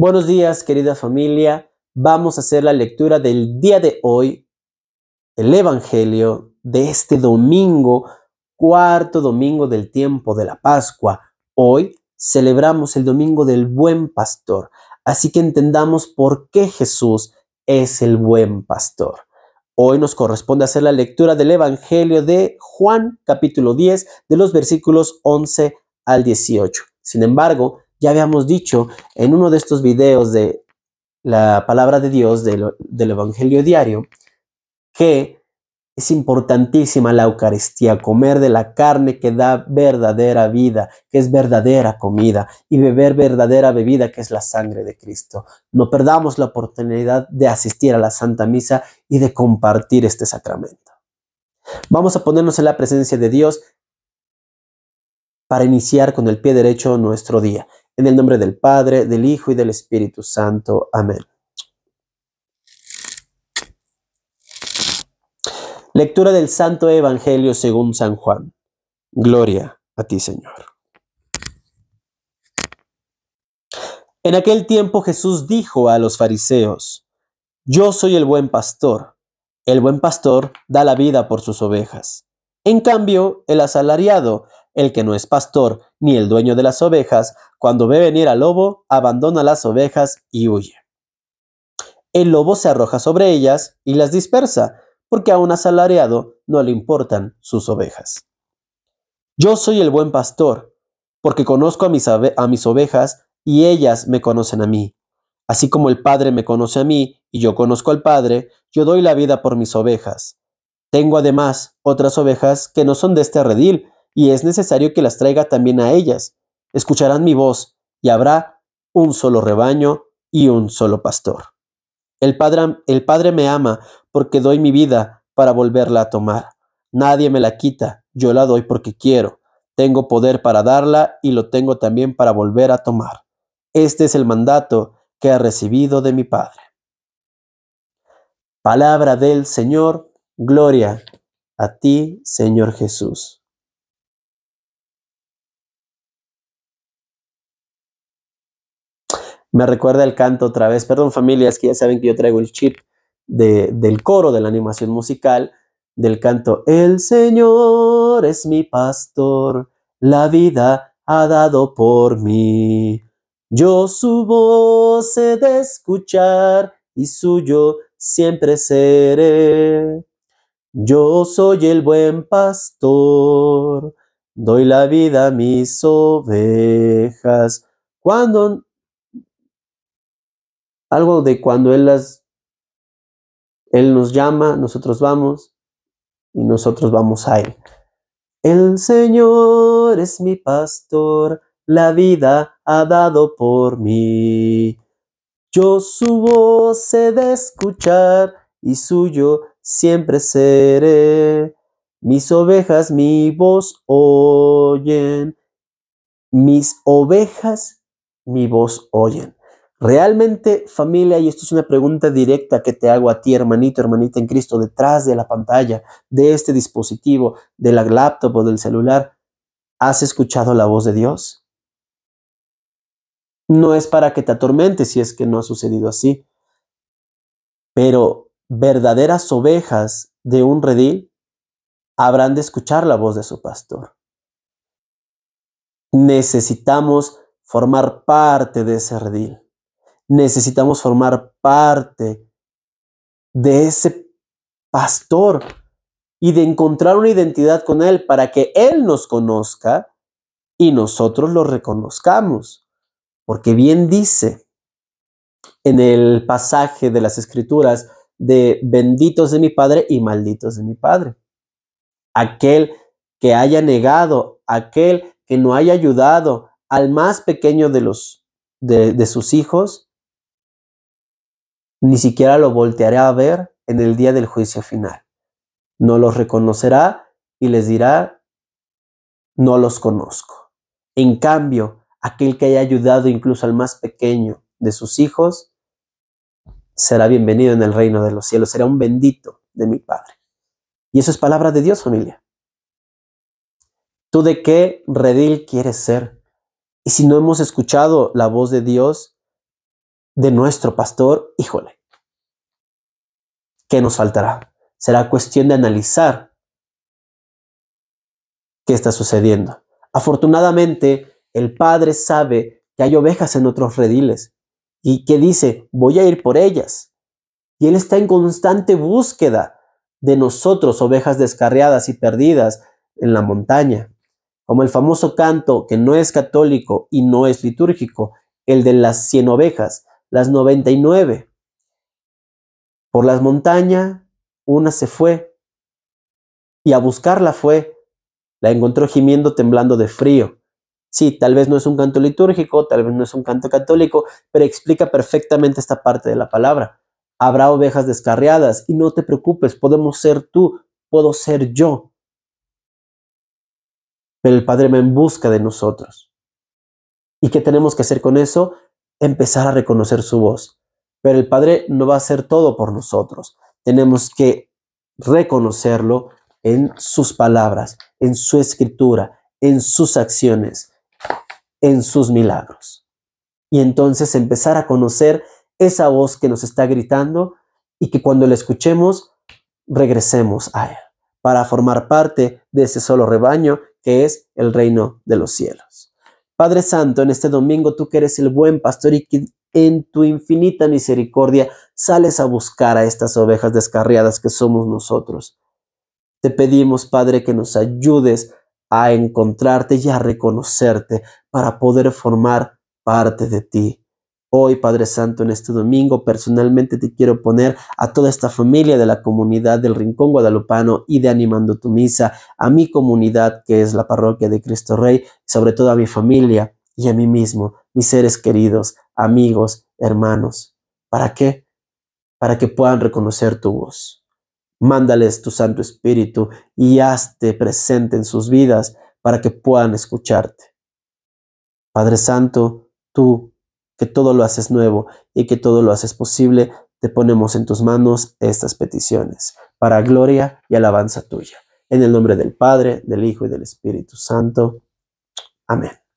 Buenos días, querida familia. Vamos a hacer la lectura del día de hoy, el Evangelio de este domingo, cuarto domingo del tiempo de la Pascua. Hoy celebramos el domingo del buen pastor, así que entendamos por qué Jesús es el buen pastor. Hoy nos corresponde hacer la lectura del Evangelio de Juan capítulo 10 de los versículos 11 al 18. Sin embargo, ya habíamos dicho en uno de estos videos de la palabra de Dios del, Evangelio diario que es importantísima la Eucaristía, comer de la carne que da verdadera vida, que es verdadera comida, y beber verdadera bebida, que es la sangre de Cristo. No perdamos la oportunidad de asistir a la Santa Misa y de compartir este sacramento. Vamos a ponernos en la presencia de Dios para iniciar con el pie derecho nuestro día. En el nombre del Padre, del Hijo y del Espíritu Santo. Amén. Lectura del Santo Evangelio según San Juan. Gloria a ti, Señor. En aquel tiempo Jesús dijo a los fariseos, Yo soy el buen pastor. El buen pastor da la vida por sus ovejas. En cambio, el asalariado el que no es pastor ni el dueño de las ovejas, cuando ve venir al lobo, abandona las ovejas y huye. El lobo se arroja sobre ellas y las dispersa, porque a un asalariado no le importan sus ovejas. Yo soy el buen pastor, porque conozco a mis, a mis ovejas y ellas me conocen a mí. Así como el Padre me conoce a mí y yo conozco al Padre, yo doy la vida por mis ovejas. Tengo además otras ovejas que no son de este redil, y es necesario que las traiga también a ellas. Escucharán mi voz, y habrá un solo rebaño y un solo pastor. El Padre, el padre me ama porque doy mi vida para volverla a tomar. Nadie me la quita, yo la doy porque quiero. Tengo poder para darla y lo tengo también para volver a tomar. Este es el mandato que ha recibido de mi Padre. Palabra del Señor, gloria a ti, Señor Jesús. Me recuerda el canto otra vez. Perdón, familias, que ya saben que yo traigo el chip del coro, de la animación musical, del canto El Señor es mi pastor, la vida ha dado por mí. Yo su voz he de escuchar y suyo siempre seré. Yo soy el buen pastor, doy la vida a mis ovejas. Cuando algo de cuando Él las... Él nos llama, nosotros vamos y nosotros vamos a Él. El Señor es mi pastor, la vida ha dado por mí. Yo su voz he de escuchar y suyo siempre seré. Mis ovejas mi voz oyen. Mis ovejas mi voz oyen. Realmente familia, y esto es una pregunta directa que te hago a ti, hermanito, hermanita en Cristo, detrás de la pantalla, de este dispositivo, de la laptop o del celular, ¿has escuchado la voz de Dios? No es para que te atormentes si es que no ha sucedido así, pero verdaderas ovejas de un redil habrán de escuchar la voz de su pastor. Necesitamos formar parte de ese redil necesitamos formar parte de ese pastor y de encontrar una identidad con Él para que Él nos conozca y nosotros lo reconozcamos. Porque bien dice en el pasaje de las Escrituras de benditos de mi Padre y malditos de mi Padre. Aquel que haya negado, aquel que no haya ayudado al más pequeño de, los, de, de sus hijos, ni siquiera lo volteará a ver en el día del juicio final. No los reconocerá y les dirá, no los conozco. En cambio, aquel que haya ayudado incluso al más pequeño de sus hijos, será bienvenido en el reino de los cielos, será un bendito de mi Padre. Y eso es palabra de Dios, familia. ¿Tú de qué redil quieres ser? Y si no hemos escuchado la voz de Dios, de nuestro pastor, híjole, ¿qué nos faltará? Será cuestión de analizar qué está sucediendo. Afortunadamente, el padre sabe que hay ovejas en otros rediles y que dice, voy a ir por ellas. Y él está en constante búsqueda de nosotros, ovejas descarriadas y perdidas en la montaña. Como el famoso canto que no es católico y no es litúrgico, el de las cien ovejas, las 99. Por las montañas, una se fue, y a buscarla fue. La encontró gimiendo, temblando de frío. Sí, tal vez no es un canto litúrgico, tal vez no es un canto católico, pero explica perfectamente esta parte de la palabra. Habrá ovejas descarriadas y no te preocupes, podemos ser tú, puedo ser yo. Pero el Padre va en busca de nosotros. ¿Y qué tenemos que hacer con eso? empezar a reconocer su voz. Pero el Padre no va a hacer todo por nosotros. Tenemos que reconocerlo en sus palabras, en su escritura, en sus acciones, en sus milagros. Y entonces empezar a conocer esa voz que nos está gritando y que cuando la escuchemos regresemos a él para formar parte de ese solo rebaño que es el reino de los cielos. Padre Santo, en este domingo tú que eres el buen pastor y que en tu infinita misericordia sales a buscar a estas ovejas descarriadas que somos nosotros. Te pedimos, Padre, que nos ayudes a encontrarte y a reconocerte para poder formar parte de ti. Hoy, Padre Santo, en este domingo, personalmente te quiero poner a toda esta familia de la comunidad del Rincón Guadalupano y de Animando tu Misa, a mi comunidad que es la parroquia de Cristo Rey, sobre todo a mi familia y a mí mismo, mis seres queridos, amigos, hermanos. ¿Para qué? Para que puedan reconocer tu voz. Mándales tu Santo Espíritu y hazte presente en sus vidas para que puedan escucharte. Padre Santo, tú que todo lo haces nuevo y que todo lo haces posible, te ponemos en tus manos estas peticiones, para gloria y alabanza tuya. En el nombre del Padre, del Hijo y del Espíritu Santo. Amén.